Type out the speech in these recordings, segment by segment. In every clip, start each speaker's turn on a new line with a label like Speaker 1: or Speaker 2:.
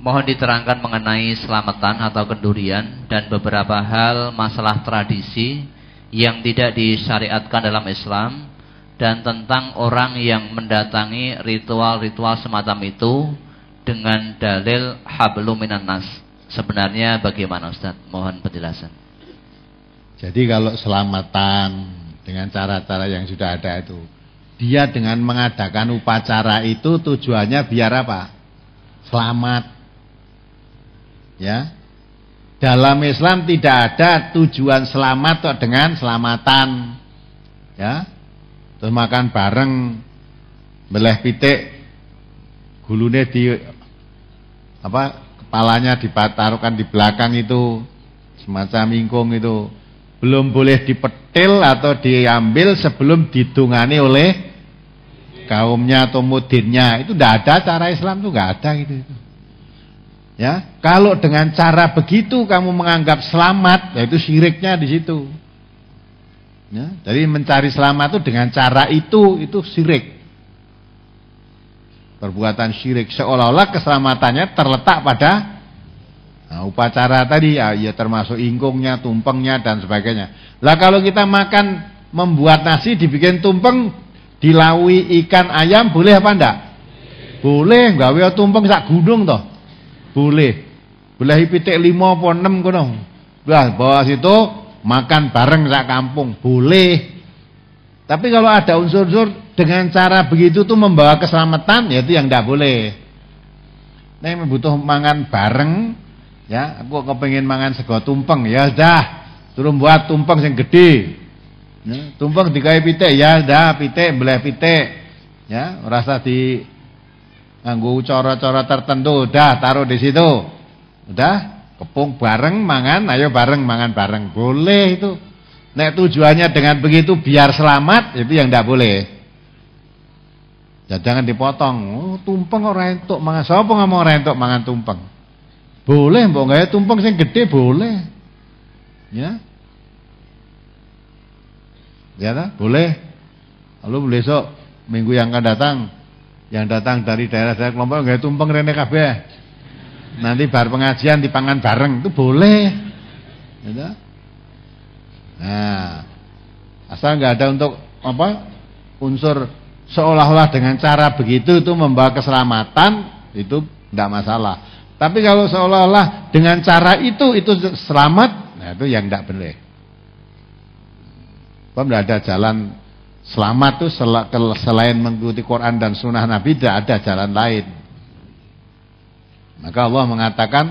Speaker 1: Mohon diterangkan mengenai selamatan atau kendurian dan beberapa hal masalah tradisi yang tidak disyariatkan dalam Islam dan tentang orang yang mendatangi ritual-ritual semacam itu dengan dalil hablum minan nas. Sebenarnya bagaimana Ustaz? Mohon penjelasan. Jadi kalau selamatan dengan cara-cara yang sudah ada itu, dia dengan mengadakan upacara itu tujuannya biar apa? Selamat Ya. Dalam Islam tidak ada tujuan selamat atau dengan selamatan. Ya. Terus makan bareng beleh pitik gulune di apa kepalanya dipatarukan di belakang itu semacam ingkung itu belum boleh dipetil atau diambil sebelum ditungani oleh kaumnya atau mudirnya itu tidak ada cara Islam itu nggak ada gitu, gitu. Ya, kalau dengan cara begitu kamu menganggap selamat, yaitu syiriknya di situ. Ya, jadi mencari selamat itu dengan cara itu itu syirik. Perbuatan syirik seolah-olah keselamatannya terletak pada nah, upacara tadi ya, ya termasuk ingkungnya, tumpengnya dan sebagainya. Lah kalau kita makan membuat nasi dibikin tumpeng, dilawi ikan ayam boleh apa enggak? Boleh, gawe tumpeng sak gunung toh. Boleh. boleh pitik lima apa enam kono. Wah, bawa situ makan bareng sak kampung. Boleh. Tapi kalau ada unsur-unsur dengan cara begitu tuh membawa keselamatan ya itu yang tidak boleh. yang butuh mangan bareng ya, aku kepengen mangan sego tumpeng ya sudah. Turun buat tumpeng yang gede. Ya, tumpeng dikai pitik ya sudah. pitik boleh pitik. Ya, rasa di nganggo cara-cara tertentu udah taruh di situ udah kepung bareng mangan ayo bareng mangan bareng boleh itu nek tujuannya dengan begitu biar selamat itu yang tidak boleh ya jangan dipotong oh, tumpeng orang entuk mangan nggak mau orang entuk mangan tumpeng boleh mbok tumpeng sing gede boleh ya ya boleh lalu besok minggu yang akan datang yang datang dari daerah-daerah kelompok nggak tumpeng rene kabeh. Nanti bar pengajian dipangan bareng itu boleh. Ya nah, asal nggak ada untuk apa unsur seolah-olah dengan cara begitu itu membawa keselamatan itu tidak masalah. Tapi kalau seolah-olah dengan cara itu itu selamat, nah itu yang tidak benar. Pem ada jalan Selamat tuh sel selain mengikuti Quran dan Sunnah Nabi tidak ada jalan lain. Maka Allah mengatakan,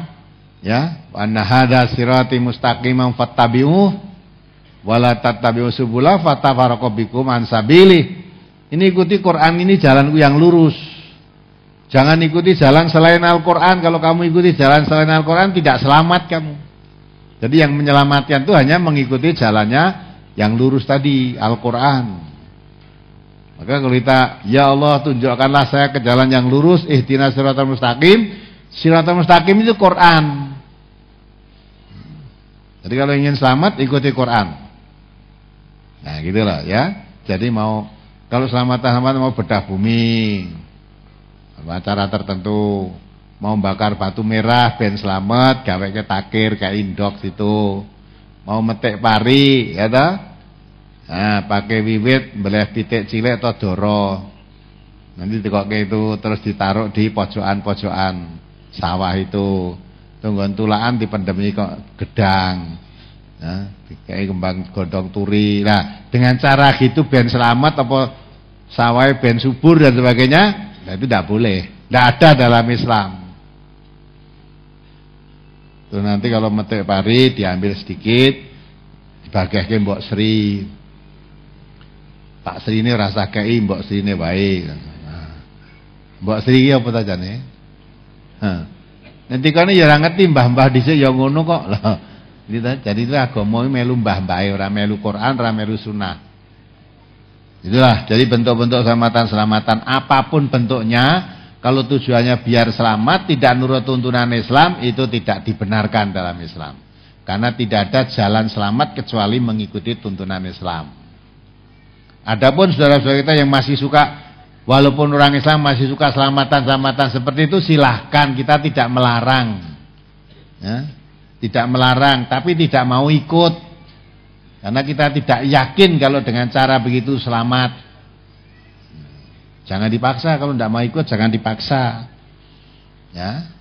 Speaker 1: ya, anna hada sirati mustaqimam fattabi'u wala tattabi'u subula fatafaraqu bikum an sabili. Ini ikuti Quran ini jalanku yang lurus. Jangan ikuti jalan selain Al-Qur'an. Kalau kamu ikuti jalan selain Al-Qur'an tidak selamat kamu. Jadi yang menyelamatkan itu hanya mengikuti jalannya yang lurus tadi, Al-Qur'an. Maka kalau kita, ya Allah tunjukkanlah saya ke jalan yang lurus, ihtina siratal mustaqim. Siratal mustaqim itu Quran. Jadi kalau ingin selamat ikuti Quran. Nah, gitu loh ya. Jadi mau kalau selamat selamat mau bedah bumi. Acara tertentu mau bakar batu merah ben selamat, gawe takir, kayak indok situ. Mau metik pari, ya toh? Nah, pakai wiwit boleh pitik cilik atau doro. Nanti dikokke itu terus ditaruh di pojokan-pojokan sawah itu. Tungguan tulaan di pandemi kok gedang. Nah, kayak kembang godong turi. Nah, dengan cara gitu ben selamat apa sawah ben subur dan sebagainya, nah itu tidak boleh. Tidak ada dalam Islam. Terus nanti kalau metik pari diambil sedikit, dibagahkan mbok sri. Pak Sri ini rasa kei Mbok Sri ini baik nah, Mbok Sri ini apa saja nih Nanti nanti ini jarang ngerti mbah-mbah sini yang ngono kok lah jadi itu agama melu mbah-mbah orang melu Quran orang melu sunnah Itulah jadi bentuk-bentuk selamatan-selamatan apapun bentuknya kalau tujuannya biar selamat tidak nurut tuntunan Islam itu tidak dibenarkan dalam Islam. Karena tidak ada jalan selamat kecuali mengikuti tuntunan Islam. Adapun saudara-saudara kita yang masih suka walaupun orang Islam masih suka selamatan-selamatan seperti itu silahkan kita tidak melarang. Ya. Tidak melarang tapi tidak mau ikut. Karena kita tidak yakin kalau dengan cara begitu selamat. Jangan dipaksa kalau tidak mau ikut jangan dipaksa. Ya.